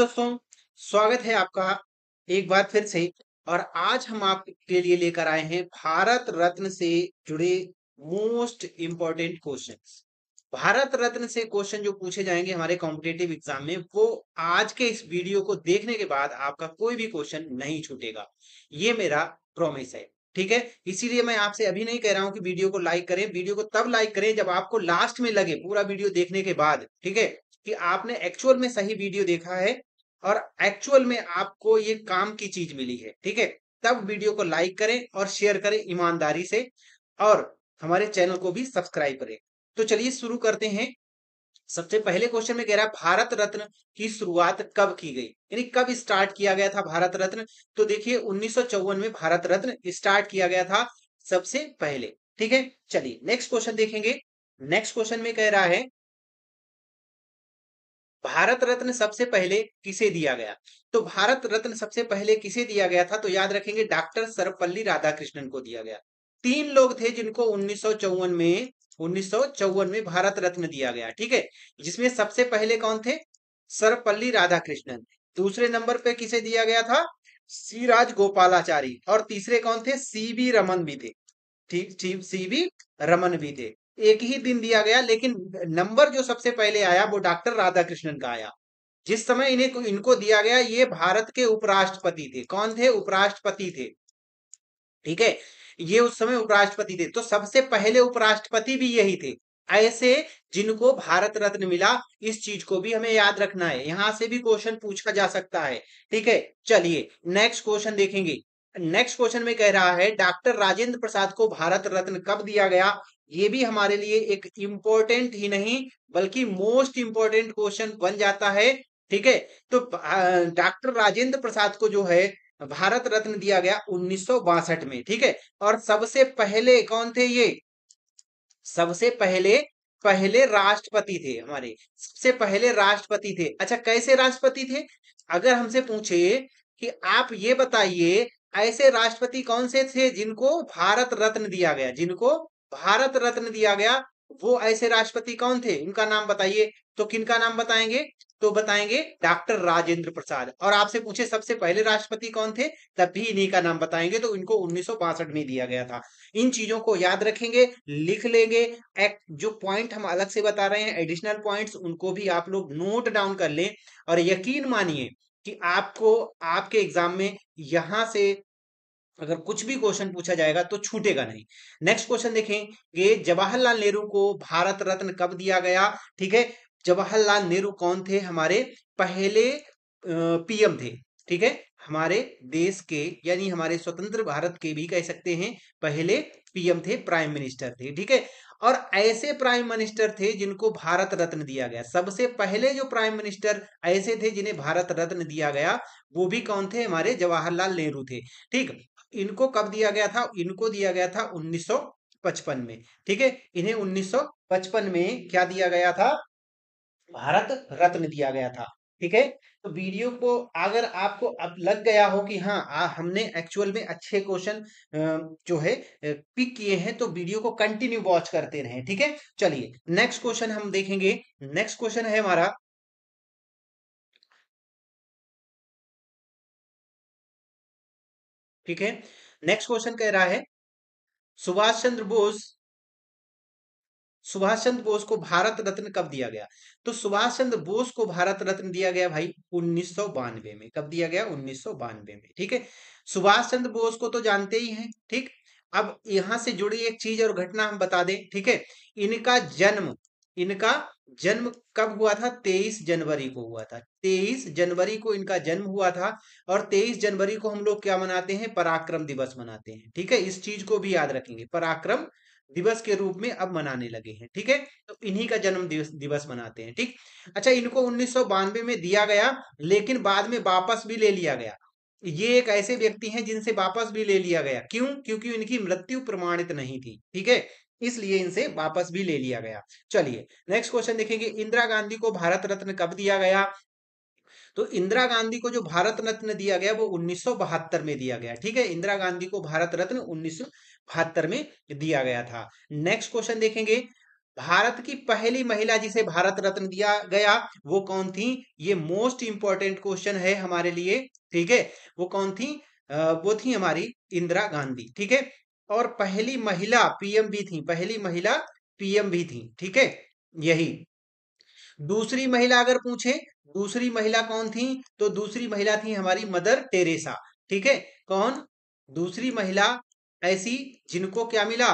दोस्तों स्वागत है आपका एक बार फिर से और आज हम आपके लिए लेकर आए हैं भारत रत्न से जुड़े most important questions Bharat Ratna से क्वेश्चन जो पूछे जाएंगे हमारे कॉम्पिटेटिव एग्जाम में वो आज के इस वीडियो को देखने के बाद आपका कोई भी क्वेश्चन नहीं छूटेगा ये मेरा प्रॉमिस है ठीक है इसीलिए मैं आपसे अभी नहीं कह रहा हूं कि वीडियो को लाइक करें वीडियो को तब लाइक करें जब आपको लास्ट में लगे पूरा वीडियो देखने के बाद ठीक है कि आपने एक्चुअल में सही वीडियो देखा है और एक्चुअल में आपको ये काम की चीज मिली है ठीक है तब वीडियो को लाइक करें और शेयर करें ईमानदारी से और हमारे चैनल को भी सब्सक्राइब करें तो चलिए शुरू करते हैं सबसे पहले क्वेश्चन में कह रहा है भारत रत्न की शुरुआत कब की गई यानी कब स्टार्ट किया गया था भारत रत्न तो देखिए उन्नीस में भारत रत्न स्टार्ट किया गया था सबसे पहले ठीक है चलिए नेक्स्ट क्वेश्चन देखेंगे नेक्स्ट क्वेश्चन में कह रहा है भारत रत्न सबसे पहले किसे दिया गया तो भारत रत्न सबसे पहले किसे दिया गया था तो याद रखेंगे डॉक्टर सर्वपल्ली राधाकृष्णन को दिया गया तीन लोग थे जिनको उन्नीस में उन्नीस में भारत रत्न दिया गया ठीक है जिसमें सबसे पहले कौन थे सर्वपल्ली राधाकृष्णन दूसरे नंबर पे किसे दिया गया था राज गोपालाचारी और तीसरे कौन थे सी बी रमन भी थे ठीक सीबी रमन भी थे एक ही दिन दिया गया लेकिन नंबर जो सबसे पहले आया वो डॉक्टर राधाकृष्णन का आया जिस समय इन्हें इनको दिया गया ये भारत के उपराष्ट्रपति थे कौन थे उपराष्ट्रपति थे ठीक है ये उस समय उपराष्ट्रपति थे तो सबसे पहले उपराष्ट्रपति भी यही थे ऐसे जिनको भारत रत्न मिला इस चीज को भी हमें याद रखना है यहां से भी क्वेश्चन पूछा जा सकता है ठीक है चलिए नेक्स्ट क्वेश्चन देखेंगे नेक्स्ट क्वेश्चन में कह रहा है डॉक्टर राजेंद्र प्रसाद को भारत रत्न कब दिया गया ये भी हमारे लिए एक इम्पोर्टेंट ही नहीं बल्कि मोस्ट इम्पोर्टेंट क्वेश्चन बन जाता है ठीक है तो डॉक्टर राजेंद्र प्रसाद को जो है भारत रत्न दिया गया उन्नीस में ठीक है और सबसे पहले कौन थे ये सबसे पहले पहले राष्ट्रपति थे हमारे सबसे पहले राष्ट्रपति थे अच्छा कैसे राष्ट्रपति थे अगर हमसे पूछे कि आप ये बताइए ऐसे राष्ट्रपति कौन से थे जिनको भारत रत्न दिया गया जिनको भारत रत्न दिया गया वो ऐसे राष्ट्रपति कौन थे इनका नाम बताइए तो किनका नाम बताएंगे तो बताएंगे डॉक्टर राजेंद्र प्रसाद और आपसे पूछे सबसे पहले राष्ट्रपति कौन थे तब भी इन्हीं का नाम बताएंगे तो इनको उन्नीस में दिया गया था इन चीजों को याद रखेंगे लिख लेंगे एक जो पॉइंट हम अलग से बता रहे हैं एडिशनल पॉइंट्स उनको भी आप लोग नोट डाउन कर लें और यकीन मानिए कि आपको आपके एग्जाम में यहां से अगर कुछ भी क्वेश्चन पूछा जाएगा तो छूटेगा नहीं नेक्स्ट क्वेश्चन देखें कि जवाहरलाल नेहरू को भारत रत्न कब दिया गया ठीक है जवाहरलाल नेहरू कौन थे हमारे पहले पीएम थे ठीक है हमारे देश के यानी हमारे स्वतंत्र भारत के भी कह सकते हैं पहले पीएम थे प्राइम मिनिस्टर थे ठीक है और ऐसे प्राइम मिनिस्टर थे जिनको भारत रत्न दिया गया सबसे पहले जो प्राइम मिनिस्टर ऐसे थे जिन्हें भारत रत्न दिया गया वो भी कौन थे हमारे जवाहरलाल नेहरू थे ठीक इनको कब दिया गया था इनको दिया गया था 1955 में ठीक है इन्हें 1955 में क्या दिया गया था भारत रत्न दिया गया था ठीक है तो वीडियो को अगर आपको अब लग गया हो कि हाँ आ, हमने एक्चुअल में अच्छे क्वेश्चन जो है पिक किए हैं तो वीडियो को कंटिन्यू वॉच करते रहें ठीक है चलिए नेक्स्ट क्वेश्चन हम देखेंगे नेक्स्ट क्वेश्चन है हमारा ठीक है नेक्स्ट क्वेश्चन कह रहा है सुभाष चंद्र बोस सुभाष चंद्र बोस को भारत रत्न कब दिया गया तो सुभाष चंद्र बोस को भारत रत्न दिया गया भाई उन्नीस में कब दिया गया उन्नीस में ठीक है सुभाष चंद्र बोस को तो जानते ही हैं ठीक अब यहां से जुड़ी एक चीज और घटना हम बता दें ठीक है इनका जन्म इनका जन्म कब हुआ था 23 जनवरी को हुआ था 23 जनवरी को इनका जन्म हुआ था और 23 जनवरी को हम लोग क्या मनाते हैं पराक्रम दिवस मनाते हैं ठीक है इस चीज को भी याद रखेंगे पराक्रम दिवस के रूप में अब मनाने लगे हैं ठीक है तो इन्हीं का जन्म दिवस, दिवस मनाते हैं ठीक अच्छा इनको उन्नीस में दिया गया लेकिन बाद में वापस भी ले लिया गया ये एक ऐसे व्यक्ति हैं जिनसे वापस भी ले लिया गया क्यों क्योंकि इनकी मृत्यु प्रमाणित नहीं थी ठीक है इसलिए इनसे वापस भी ले लिया गया चलिए नेक्स्ट क्वेश्चन देखेंगे इंदिरा गांधी को भारत रत्न कब दिया गया तो इंदिरा गांधी को जो भारत रत्न दिया गया वो उन्नीस में दिया गया ठीक है इंदिरा गांधी को भारत रत्न उन्नीस में दिया गया था नेक्स्ट क्वेश्चन देखेंगे भारत की पहली महिला जिसे भारत रत्न दिया गया वो कौन थी ये मोस्ट इंपॉर्टेंट क्वेश्चन है हमारे लिए ठीक है वो कौन थी वो थी हमारी इंदिरा गांधी ठीक है और पहली महिला पीएम भी थी पहली महिला पीएम भी थी ठीक है यही दूसरी महिला अगर पूछे दूसरी महिला कौन थी तो दूसरी महिला थी हमारी मदर टेरेसा ठीक है कौन दूसरी महिला ऐसी जिनको क्या मिला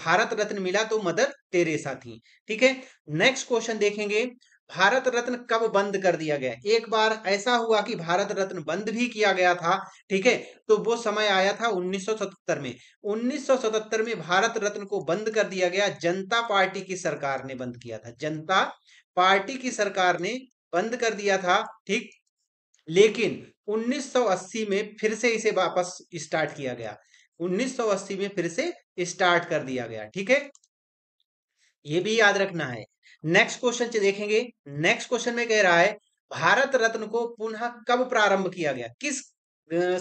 भारत रत्न मिला तो मदर टेरेसा थी ठीक है नेक्स्ट क्वेश्चन देखेंगे भारत रत्न कब बंद कर दिया गया एक बार ऐसा हुआ कि भारत रत्न बंद भी किया गया था ठीक है तो वो समय आया था 1977 में 1977 में भारत रत्न को बंद कर दिया गया जनता पार्टी की सरकार ने बंद किया था जनता पार्टी की सरकार ने बंद कर दिया था ठीक लेकिन 1980 में फिर से इसे वापस स्टार्ट किया गया 1980 में फिर से स्टार्ट कर दिया गया ठीक है ये भी याद रखना है नेक्स्ट क्वेश्चन देखेंगे नेक्स्ट क्वेश्चन में कह रहा है भारत रत्न को पुनः कब प्रारंभ किया गया किस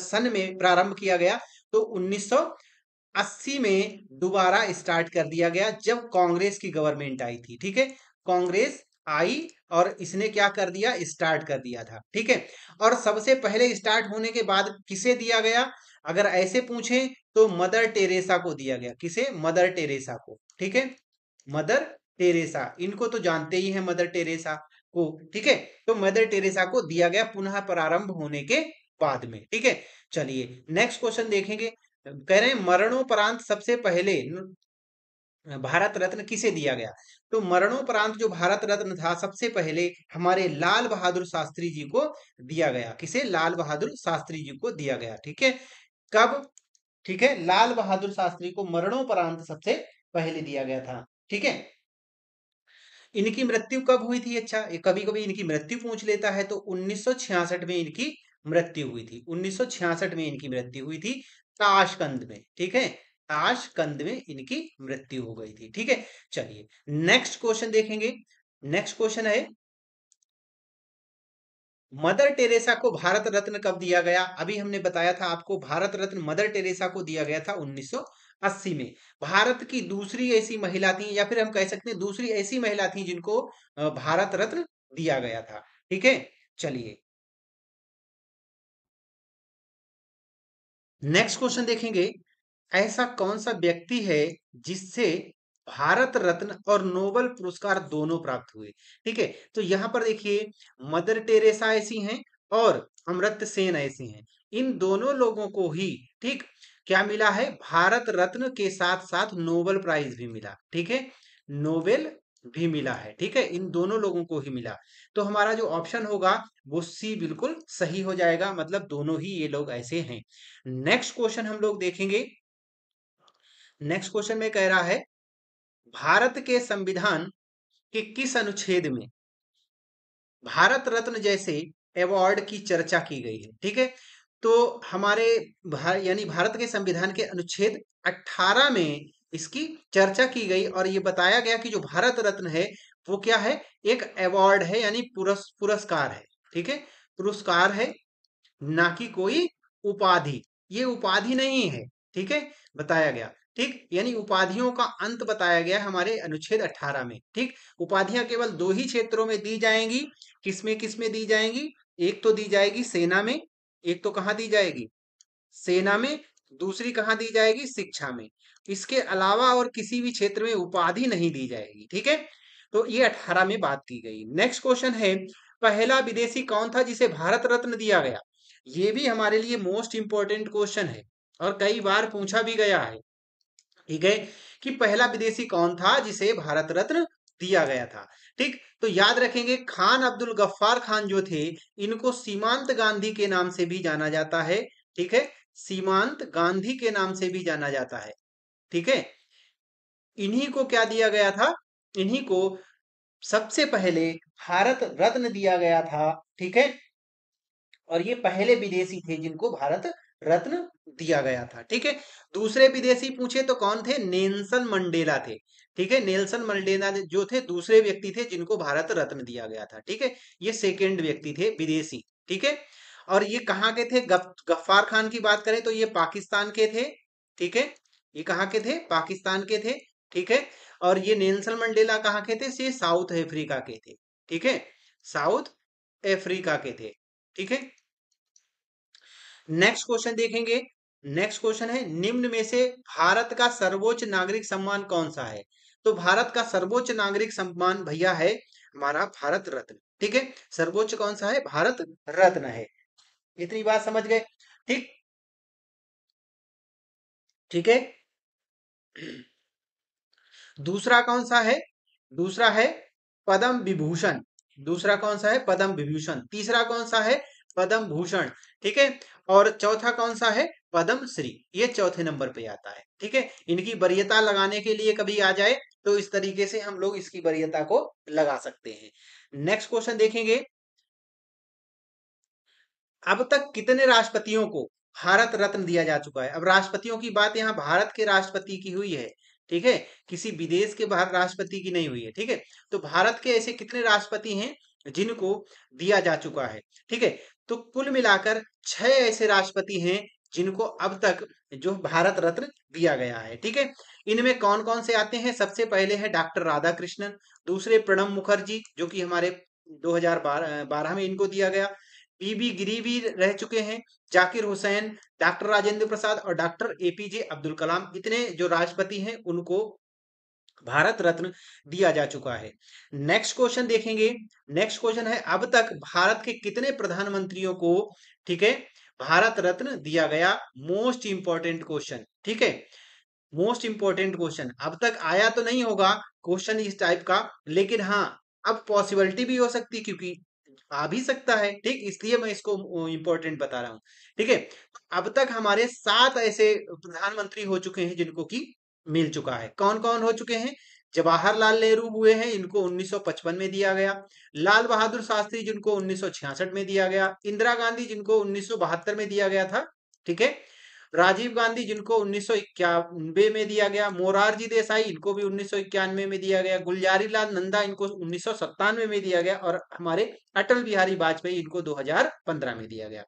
सन में प्रारंभ किया गया तो 1980 में दोबारा स्टार्ट कर दिया गया जब कांग्रेस की गवर्नमेंट आई थी ठीक है कांग्रेस आई और इसने क्या कर दिया स्टार्ट कर दिया था ठीक है और सबसे पहले स्टार्ट होने के बाद किसे दिया गया अगर ऐसे पूछे तो मदर टेरेसा को दिया गया किसे मदर टेरेसा को ठीक है मदर टेरेसा इनको तो जानते ही है मदर टेरेसा को ठीक है तो मदर टेरेसा को दिया गया पुनः प्रारंभ होने के बाद में ठीक है चलिए नेक्स्ट क्वेश्चन देखेंगे कह रहे हैं मरणोपरांत सबसे पहले भारत रत्न किसे दिया गया तो मरणोपरांत जो भारत रत्न था सबसे पहले हमारे लाल बहादुर शास्त्री जी को दिया गया किसे लाल बहादुर शास्त्री जी को दिया गया ठीक है कब ठीक है लाल बहादुर शास्त्री को मरणोपरांत सबसे पहले दिया गया था ठीक है इनकी मृत्यु कब हुई थी अच्छा कभी कभी इनकी मृत्यु पूछ लेता है तो 1966 में इनकी मृत्यु हुई थी 1966 में इनकी मृत्यु हुई थी ताशकंद में ठीक है ताशकंद में इनकी मृत्यु हो गई थी ठीक है चलिए नेक्स्ट क्वेश्चन देखेंगे नेक्स्ट क्वेश्चन है मदर टेरेसा को भारत रत्न कब दिया गया अभी हमने बताया था आपको भारत रत्न मदर टेरेसा को दिया गया था 1900 अस्सी में भारत की दूसरी ऐसी महिला थी या फिर हम कह सकते हैं दूसरी ऐसी महिला थी जिनको भारत रत्न दिया गया था ठीक है चलिए नेक्स्ट क्वेश्चन देखेंगे ऐसा कौन सा व्यक्ति है जिससे भारत रत्न और नोबल पुरस्कार दोनों प्राप्त हुए ठीक है तो यहाँ पर देखिए मदर टेरेसा ऐसी हैं और अमृत सेन ऐसी हैं इन दोनों लोगों को ही ठीक क्या मिला है भारत रत्न के साथ साथ नोबेल प्राइज भी मिला ठीक है नोबेल भी मिला है ठीक है इन दोनों लोगों को ही मिला तो हमारा जो ऑप्शन होगा वो सी बिल्कुल सही हो जाएगा मतलब दोनों ही ये लोग ऐसे हैं नेक्स्ट क्वेश्चन हम लोग देखेंगे नेक्स्ट क्वेश्चन में कह रहा है भारत के संविधान के किस अनुच्छेद में भारत रत्न जैसे अवार्ड की चर्चा की गई है ठीक है तो हमारे भार, यानी भारत के संविधान के अनुच्छेद 18 में इसकी चर्चा की गई और ये बताया गया कि जो भारत रत्न है वो क्या है एक अवार्ड है यानी पुरस, पुरस्कार है ठीक है पुरस्कार है ना कि कोई उपाधि ये उपाधि नहीं है ठीक है बताया गया ठीक यानी उपाधियों का अंत बताया गया हमारे अनुच्छेद 18 में ठीक उपाधियां केवल दो ही क्षेत्रों में दी जाएंगी किसमें किसमें दी जाएंगी एक तो दी जाएगी सेना में एक तो कहाँ दी जाएगी सेना में दूसरी कहाँ दी जाएगी शिक्षा में इसके अलावा और किसी भी क्षेत्र में उपाधि नहीं दी जाएगी ठीक है तो ये अठारह में बात की गई नेक्स्ट क्वेश्चन है पहला विदेशी कौन था जिसे भारत रत्न दिया गया ये भी हमारे लिए मोस्ट इंपॉर्टेंट क्वेश्चन है और कई बार पूछा भी गया है ठीक है कि पहला विदेशी कौन था जिसे भारत रत्न दिया गया था ठीक तो याद रखेंगे खान अब्दुल गफ्फार खान जो थे इनको सीमांत गांधी के नाम से भी जाना जाता है ठीक है सीमांत गांधी के नाम से भी जाना जाता है ठीक है इन्हीं को क्या दिया गया था इन्हीं को सबसे पहले भारत रत्न दिया गया था ठीक है और ये पहले विदेशी थे जिनको भारत रत्न दिया गया था ठीक है दूसरे विदेशी पूछे तो कौन थे नेल्सन मंडेला थे ठीक है नेल्सन मंडेला जो थे दूसरे व्यक्ति थे जिनको भारत रत्न दिया गया था ठीक है ये सेकेंड व्यक्ति थे विदेशी ठीक है और ये कहाँ के थे गफ्फार खान की बात करें तो ये पाकिस्तान के थे ठीक है ये कहाँ के थे पाकिस्तान के थे ठीक है और ये नेल्सन मंडेला कहाँ के थे ये साउथ अफ्रीका के थे ठीक है साउथ अफ्रीका के थे ठीक है नेक्स्ट क्वेश्चन देखेंगे नेक्स्ट क्वेश्चन है निम्न में से भारत का सर्वोच्च नागरिक सम्मान कौन सा है तो भारत का सर्वोच्च नागरिक सम्मान भैया है हमारा भारत रत्न ठीक है सर्वोच्च कौन सा है भारत रत्न है इतनी बात समझ गए ठीक ठीक है दूसरा कौन सा है दूसरा है पद्म विभूषण दूसरा कौन सा है पद्म विभूषण तीसरा कौन सा है पद्म भूषण ठीक है और चौथा कौन सा है पदम श्री ये चौथे नंबर पे आता है ठीक है इनकी वरीयता लगाने के लिए कभी आ जाए तो इस तरीके से हम लोग इसकी वरीयता को लगा सकते हैं नेक्स्ट क्वेश्चन देखेंगे अब तक कितने राष्ट्रपतियों को भारत रत्न दिया जा चुका है अब राष्ट्रपतियों की बात यहाँ भारत के राष्ट्रपति की हुई है ठीक है किसी विदेश के बाहर राष्ट्रपति की नहीं हुई है ठीक है तो भारत के ऐसे कितने राष्ट्रपति हैं जिनको दिया जा चुका है ठीक है तो कुल मिलाकर छह ऐसे राष्ट्रपति हैं जिनको अब तक जो भारत रत्न दिया गया है ठीक है इनमें कौन कौन से आते हैं सबसे पहले है डॉक्टर राधा कृष्णन दूसरे प्रणब मुखर्जी जो कि हमारे 2012 में इनको दिया गया बीबी गिरी भी रह चुके हैं जाकिर हुसैन डॉक्टर राजेंद्र प्रसाद और डॉक्टर एपीजे अब्दुल कलाम इतने जो राष्ट्रपति हैं उनको भारत रत्न दिया जा चुका है नेक्स्ट क्वेश्चन देखेंगे नेक्स्ट क्वेश्चन है अब तक भारत के कितने प्रधानमंत्रियों को ठीक है भारत रत्न दिया गया मोस्ट इंपॉर्टेंट क्वेश्चन ठीक है मोस्ट इंपॉर्टेंट क्वेश्चन अब तक आया तो नहीं होगा क्वेश्चन इस टाइप का लेकिन हाँ अब पॉसिबिलिटी भी हो सकती क्योंकि आ भी सकता है ठीक इसलिए मैं इसको इंपॉर्टेंट बता रहा हूं ठीक है अब तक हमारे सात ऐसे प्रधानमंत्री हो चुके हैं जिनको की मिल चुका है कौन कौन हो चुके हैं जवाहरलाल नेहरू हुए हैं इनको 1955 में दिया गया लाल बहादुर शास्त्री जिनको 1966 में दिया गया इंदिरा गांधी जिनको 1972 में दिया गया था ठीक है राजीव गांधी जिनको उन्नीस में दिया गया मोरारजी देसाई इनको भी उन्नीस में दिया गया गुलजारी लाल नंदा इनको उन्नीस में दिया गया और हमारे अटल बिहारी वाजपेयी इनको दो में दिया गया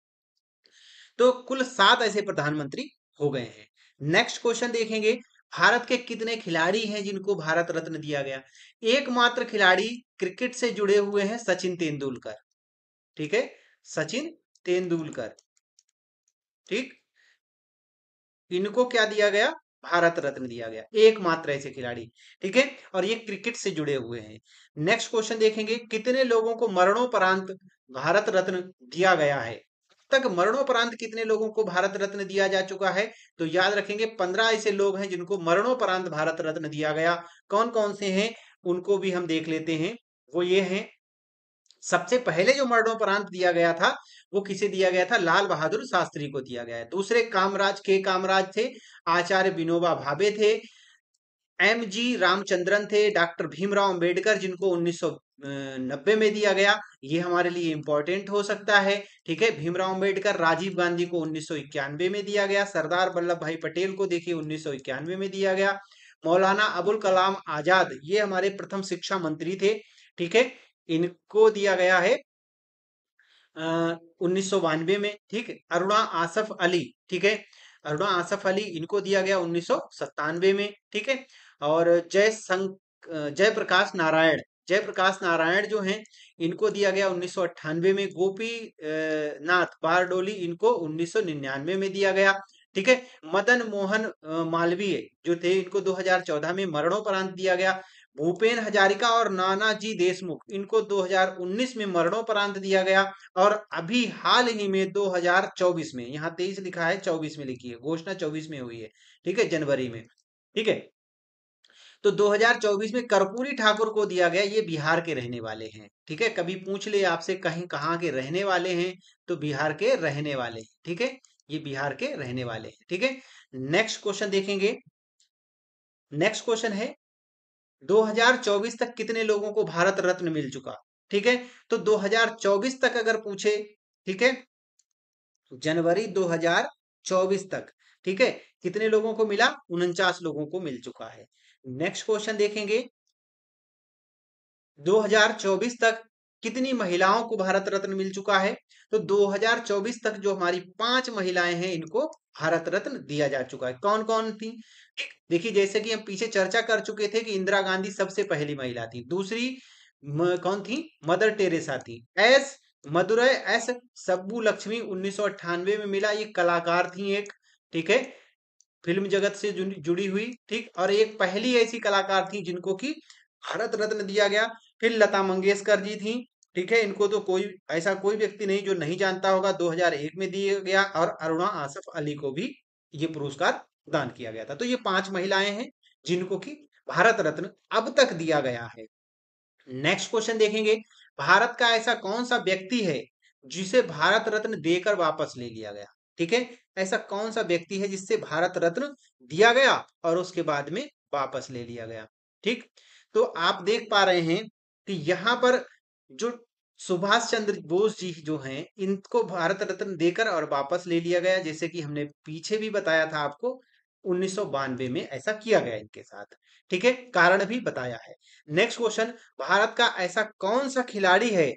तो कुल सात ऐसे प्रधानमंत्री हो गए हैं नेक्स्ट क्वेश्चन देखेंगे भारत के कितने खिलाड़ी हैं जिनको भारत रत्न दिया गया एकमात्र खिलाड़ी क्रिकेट से जुड़े हुए हैं सचिन तेंदुलकर ठीक है सचिन तेंदुलकर ठीक इनको क्या दिया गया भारत रत्न दिया गया एकमात्र ऐसे खिलाड़ी ठीक है और ये क्रिकेट से जुड़े हुए हैं नेक्स्ट क्वेश्चन देखेंगे कितने लोगों को मरणोपरांत भारत रत्न दिया गया है तक मरणोपरांत कितने लोगों को भारत रत्न दिया जा चुका है तो याद रखेंगे पंद्रह ऐसे लोग हैं जिनको मरणोपरांत भारत रत्न दिया गया कौन कौन से हैं उनको भी हम देख लेते हैं वो ये हैं सबसे पहले जो मरणोपरांत दिया गया था वो किसे दिया गया था लाल बहादुर शास्त्री को दिया गया है दूसरे कामराज के कामराज थे आचार्य विनोबा भावे थे एम जी रामचंद्रन थे डॉक्टर भीमराव अंबेडकर जिनको 1990 में दिया गया ये हमारे लिए इंपॉर्टेंट हो सकता है ठीक है भीमराव अंबेडकर राजीव गांधी को उन्नीस में दिया गया सरदार वल्लभ भाई पटेल को देखिए उन्नीस में दिया गया मौलाना अबुल कलाम आजाद ये हमारे प्रथम शिक्षा मंत्री थे ठीक है इनको दिया गया है उन्नीस में ठीक अरुणा आसफ अली ठीक है अरुणा आसफ अली इनको दिया गया उन्नीस में ठीक है और जय संघ जय प्रकाश नारायण जय प्रकाश नारायण जो हैं इनको दिया गया उन्नीस में गोपी नाथ बारडोली इनको उन्नीस में दिया गया ठीक है मदन मोहन मालवीय जो थे इनको 2014 में मरणोपरांत दिया गया भूपेन हजारिका और नाना जी देशमुख इनको 2019 में मरणोपरांत दिया गया और अभी हाल ही में 2024 में यहाँ तेईस लिखा है 24 में लिखी है घोषणा 24 में हुई है ठीक है जनवरी में ठीक है तो 2024 में कर्पूरी ठाकुर को दिया गया ये बिहार के रहने वाले हैं ठीक है कभी पूछ ले आपसे कहीं कहाँ के रहने वाले हैं तो बिहार के रहने वाले हैं ठीक है ये बिहार के रहने वाले हैं ठीक है नेक्स्ट क्वेश्चन देखेंगे नेक्स्ट क्वेश्चन है 2024 तक कितने लोगों को भारत रत्न मिल चुका ठीक है तो 2024 तक अगर पूछे ठीक है तो जनवरी 2024 तक ठीक है कितने लोगों को मिला उनचास लोगों को मिल चुका है नेक्स्ट क्वेश्चन देखेंगे 2024 तक कितनी महिलाओं को भारत रत्न मिल चुका है तो 2024 तक जो हमारी पांच महिलाएं हैं इनको भारत रत्न दिया जा चुका है कौन कौन थी देखिए जैसे कि हम पीछे चर्चा कर चुके थे कि इंदिरा गांधी सबसे पहली महिला थी दूसरी म, कौन थी मदर टेरेसा थी S Madurai S Subbulakshmi उन्नीस में मिला ये कलाकार थी एक ठीक है फिल्म जगत से जुड़ी हुई ठीक और एक पहली ऐसी कलाकार थी जिनको की भारत रत्न दिया गया फिर लता मंगेशकर जी थी ठीक है इनको तो कोई ऐसा कोई व्यक्ति नहीं जो नहीं जानता होगा 2001 में दिया गया और अरुणा आसफ अली को भी ये पुरस्कार प्रदान किया गया था तो ये पांच महिलाएं हैं जिनको की भारत रत्न अब तक दिया गया है नेक्स्ट क्वेश्चन देखेंगे भारत का ऐसा कौन सा व्यक्ति है जिसे भारत रत्न देकर वापस ले लिया गया ठीक है ऐसा कौन सा व्यक्ति है जिससे भारत रत्न दिया गया और उसके बाद में वापस ले लिया गया ठीक तो आप देख पा रहे हैं कि यहाँ पर जो सुभाष चंद्र बोस जी जो हैं इनको भारत रत्न देकर और वापस ले लिया गया जैसे कि हमने पीछे भी बताया था आपको उन्नीस में ऐसा किया गया इनके साथ ठीक है कारण भी बताया है नेक्स्ट क्वेश्चन भारत का ऐसा कौन सा खिलाड़ी है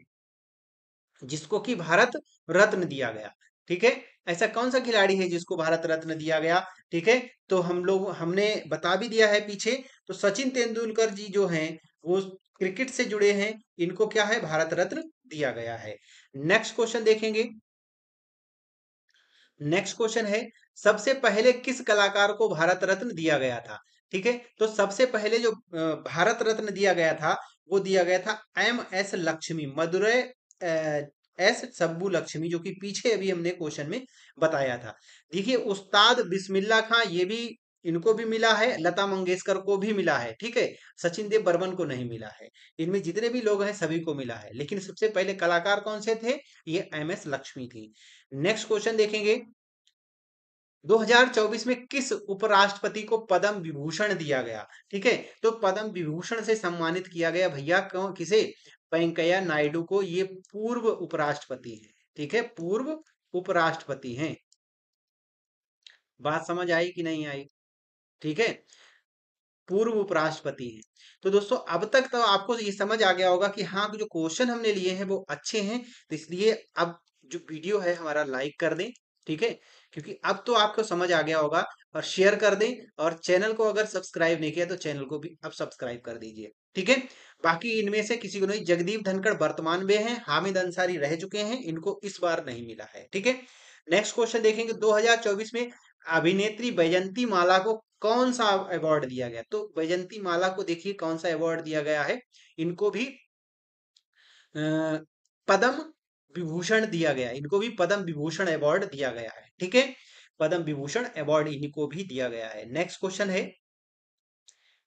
जिसको कि भारत रत्न दिया गया ठीक है ऐसा कौन सा खिलाड़ी है जिसको भारत रत्न दिया गया ठीक है तो हम लोग हमने बता भी दिया है पीछे तो सचिन तेंदुलकर जी जो हैं वो क्रिकेट से जुड़े हैं इनको क्या है भारत रत्न दिया गया है नेक्स्ट क्वेश्चन देखेंगे नेक्स्ट क्वेश्चन है सबसे पहले किस कलाकार को भारत रत्न दिया गया था ठीक है तो सबसे पहले जो भारत रत्न दिया गया था वो दिया गया था M S Lakshmi Madurai S Subbulakshmi जो कि पीछे अभी हमने क्वेश्चन में बताया था देखिए उस्ताद बिस्मिल्ला खां ये भी इनको भी मिला है लता मंगेशकर को भी मिला है ठीक है सचिन देव बर्मन को नहीं मिला है इनमें जितने भी लोग हैं सभी को मिला है लेकिन सबसे पहले कलाकार कौन से थे ये एम एस लक्ष्मी थी नेक्स्ट क्वेश्चन देखेंगे 2024 में किस उपराष्ट्रपति को पद्म विभूषण दिया गया ठीक है तो पद्म विभूषण से सम्मानित किया गया भैया किसे वेंकैया नायडू को ये पूर्व उपराष्ट्रपति हैं ठीक है पूर्व उपराष्ट्रपति हैं बात समझ आई कि नहीं आई ठीक है पूर्व उपराष्ट्रपति हैं तो दोस्तों अब तक तो आपको ये समझ आ गया होगा कि हाँ जो क्वेश्चन हमने लिए हैं वो अच्छे हैं तो इसलिए अब जो वीडियो है हमारा लाइक कर दें ठीक है क्योंकि अब तो आपको समझ आ गया होगा और शेयर कर दें और चैनल को अगर सब्सक्राइब नहीं किया तो चैनल को भी अब सब्सक्राइब कर दीजिए ठीक है बाकी इनमें से किसी को नहीं जगदीप धनखड़ वर्तमान में है हामिद अंसारी रह चुके हैं इनको इस बार नहीं मिला है ठीक है नेक्स्ट क्वेश्चन देखेंगे 2024 में अभिनेत्री बैजंती माला को कौन सा अवार्ड दिया गया तो बैजंती माला को देखिए कौन सा अवार्ड दिया गया है इनको भी पद्म विभूषण दिया गया इनको भी पद्म विभूषण अवार्ड दिया गया है ठीक है पद्म विभूषण अवार्ड इनको भी दिया गया है नेक्स्ट क्वेश्चन है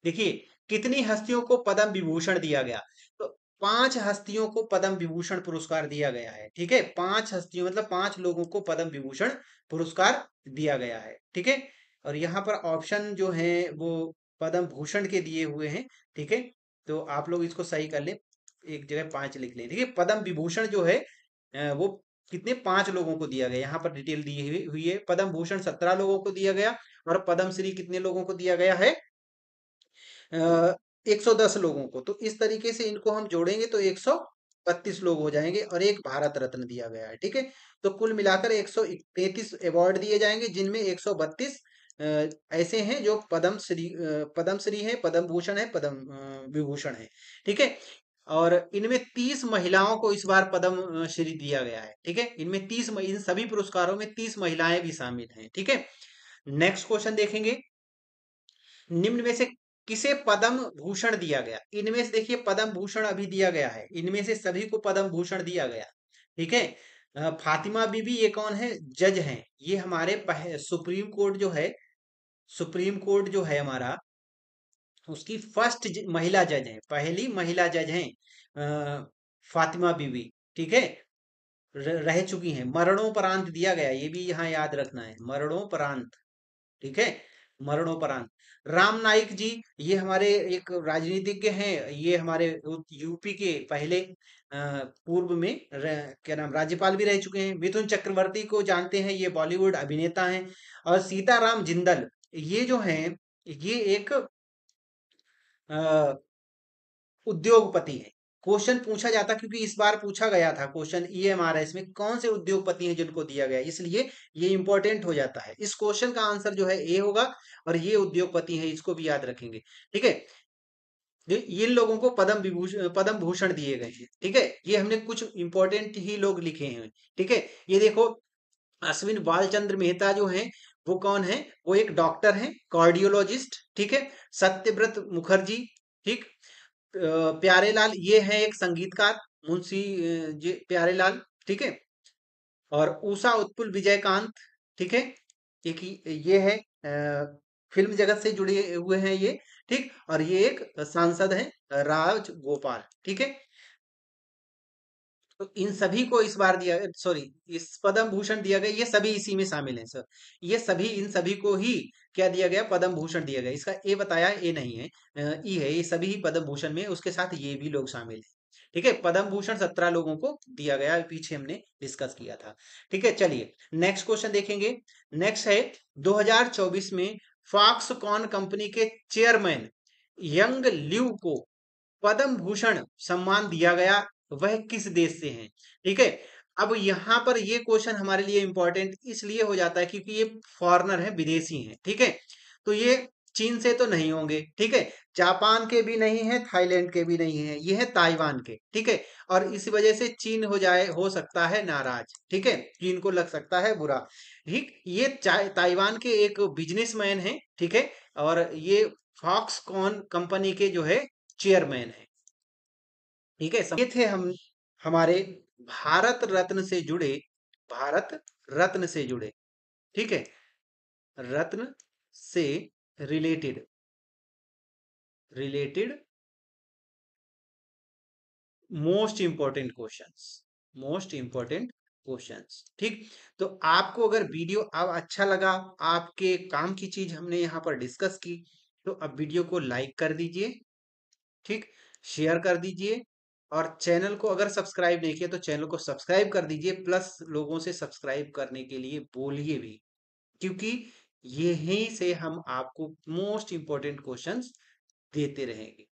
देखिए कितनी हस्तियों को पद्म विभूषण दिया गया तो पांच हस्तियों को पद्म विभूषण पुरस्कार दिया गया है ठीक है पांच हस्तियों मतलब पांच लोगों को पद्म विभूषण पुरस्कार दिया गया है ठीक है और यहाँ पर ऑप्शन जो है वो पद्म भूषण के दिए हुए हैं ठीक है तो आप लोग इसको सही कर ले एक जगह पांच लिख लें ठीक है पद्म विभूषण जो है वो कितने पांच लोगों को दिया गया यहाँ पर डिटेल दी हुई है पद्म भूषण सत्रह लोगों को दिया गया और पद्म श्री कितने लोगों को दिया गया है 110 लोगों को तो इस तरीके से इनको हम जोड़ेंगे तो 132 लोग हो जाएंगे और एक भारत रत्न दिया गया है ठीक है तो कुल मिलाकर एक अवार्ड दिए जाएंगे जिनमें बत्तीस ऐसे हैं जो पद्म श्री पद्म श्री है पद्म भूषण है पद्म विभूषण है ठीक है और इनमें तीस महिलाओं को इस बार पद्म श्री दिया गया है ठीक है इनमें तीस इन सभी पुरस्कारों में तीस महिलाएं भी शामिल हैं ठीक है नेक्स्ट क्वेश्चन देखेंगे निम्न में से किसे पदम भूषण दिया गया इनमें से देखिए पद्म भूषण अभी दिया गया है इनमें से सभी को पद्म भूषण दिया गया ठीक है फातिमा बीबी ये कौन है जज हैं ये हमारे सुप्रीम कोर्ट जो है सुप्रीम कोर्ट जो है हमारा उसकी फर्स्ट ज, महिला जज है पहली महिला जज है फातिमा बीबी ठीक है रह चुकी हैं मरणोपरांत दिया गया ये भी यहाँ याद रखना है मरणोपरांत ठीक है मरणोपरांत राम नाइक जी ये हमारे एक राजनीतिज्ञ हैं ये हमारे यूपी के पहले पूर्व में क्या नाम राज्यपाल भी रह चुके हैं मिथुन चक्रवर्ती को जानते हैं ये बॉलीवुड अभिनेता हैं और सीताराम जिंदल ये जो हैं ये एक उद्योगपति हैं क्वेश्चन पूछा जाता क्योंकि इस बार पूछा गया था question E M R S में कौन से उद्योगपति हैं जिनको दिया गया इसलिए ये इंपॉर्टेंट हो जाता है इस क्वेश्चन का आंसर जो है ए होगा और ये उद्योगपति हैं इसको भी याद रखेंगे ठीक है इन लोगों को पद्म विभूषण पद्म भूषण दिए गए हैं ठीक है ये हमने कुछ इंपॉर्टेंट ही लोग लिखे हैं ठीक है ये देखो अश्विन बालचंद्र मेहता जो है वो कौन है वो एक डॉक्टर है कार्डियोलॉजिस्ट ठीक है सत्यव्रत मुखर्जी ठीक प्यारे लाल ये है एक संगीतकार मुंशी जी प्यारे लाल ठीक है और उषा उत्पुल विजयकांत ठीक है एक ये है फिल्म जगत से जुड़े हुए हैं ये ठीक और ये एक सांसद है राज गोपाल ठीक है तो इन सभी को इस बार दिया सॉरी इस पद्म भूषण दिया गया ये सभी इसी में शामिल हैं सर ये सभी इन सभी को ही क्या दिया गया पद्म भूषण दिया गया इसका ए बताया ए नहीं है ई है ये सभी ही पद्म भूषण में उसके साथ ये भी लोग शामिल है ठीक है पद्म भूषण सत्रह लोगों को दिया गया पीछे हमने डिस्कस किया था ठीक है चलिए नेक्स्ट क्वेश्चन देखेंगे नेक्स्ट है 2024 में फॉक्सकॉन कंपनी के चेयरमैन यंग लिव को पद्म भूषण सम्मान दिया गया वह किस देश से हैं ठीक है अब यहां पर ये क्वेश्चन हमारे लिए इंपॉर्टेंट इसलिए हो जाता है क्योंकि ये फॉरनर है विदेशी है ठीक है तो ये चीन से तो नहीं होंगे ठीक है जापान के भी नहीं है थाईलैंड के भी नहीं है ये है ताइवान के ठीक है और इस वजह से चीन हो जाए हो सकता है नाराज ठीक है चीन को लग सकता है बुरा ठीक ये ताइवान के एक बिजनेसमैन है ठीक है और ये फॉक्सकॉन कंपनी के जो है चेयरमैन है ठीक है ये थे हम हमारे भारत रत्न से जुड़े भारत रत्न से जुड़े ठीक है रत्न से related related most important questions most important questions ठीक तो आपको अगर वीडियो अब अच्छा लगा आपके काम की चीज हमने यहां पर डिस्कस की तो अब वीडियो को लाइक कर दीजिए ठीक शेयर कर दीजिए और चैनल को अगर सब्सक्राइब नहीं किया तो चैनल को सब्सक्राइब कर दीजिए प्लस लोगों से सब्सक्राइब करने के लिए बोलिए भी क्योंकि यही से हम आपको मोस्ट इंपॉर्टेंट क्वेश्चंस देते रहेंगे